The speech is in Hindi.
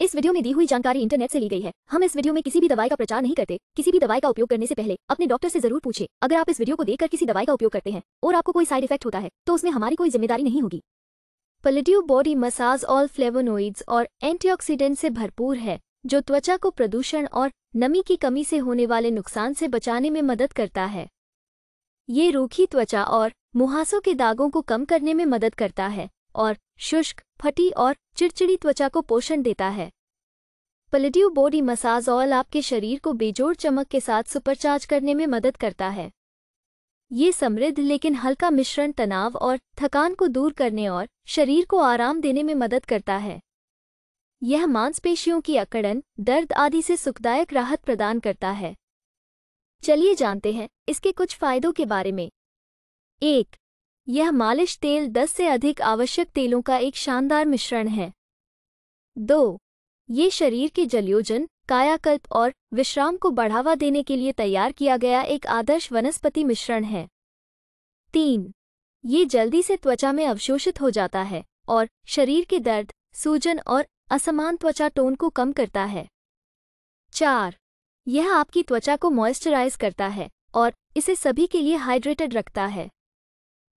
इस वीडियो में दी हुई जानकारी इंटरनेट से ली गई है हम इस वीडियो में किसी भी दवाई का प्रचार नहीं करते किसी भी दवाई का उपयोग करने से पहले अपने डॉक्टर से जरूर पूछे अगर आप इस वीडियो को देखकर किसी दवाई का उपयोग करते हैं और आपको कोई साइड इफेक्ट होता है तो उसमें हमारी कोई जिम्मेदारी नहीं होगी पलिट्यू बॉडी मसाज ऑल फ्लेवोनोइड्स और एंटी से भरपूर है जो त्वचा को प्रदूषण और नमी की कमी से होने वाले नुकसान से बचाने में मदद करता है ये रूखी त्वचा और मुहासों के दागों को कम करने में मदद करता है और शुष्क फटी और चिड़चिड़ी त्वचा को पोषण देता है पलड्यू बॉडी मसाज ऑयल आपके शरीर को बेजोड़ चमक के साथ सुपरचार्ज करने में मदद करता है ये समृद्ध लेकिन हल्का मिश्रण तनाव और थकान को दूर करने और शरीर को आराम देने में मदद करता है यह मांसपेशियों की अकड़न दर्द आदि से सुखदायक राहत प्रदान करता है चलिए जानते हैं इसके कुछ फायदों के बारे में एक यह मालिश तेल 10 से अधिक आवश्यक तेलों का एक शानदार मिश्रण है दो ये शरीर के जलयोजन कायाकल्प और विश्राम को बढ़ावा देने के लिए तैयार किया गया एक आदर्श वनस्पति मिश्रण है तीन ये जल्दी से त्वचा में अवशोषित हो जाता है और शरीर के दर्द सूजन और असमान त्वचा टोन को कम करता है चार यह आपकी त्वचा को मॉइस्चराइज करता है और इसे सभी के लिए हाइड्रेटेड रखता है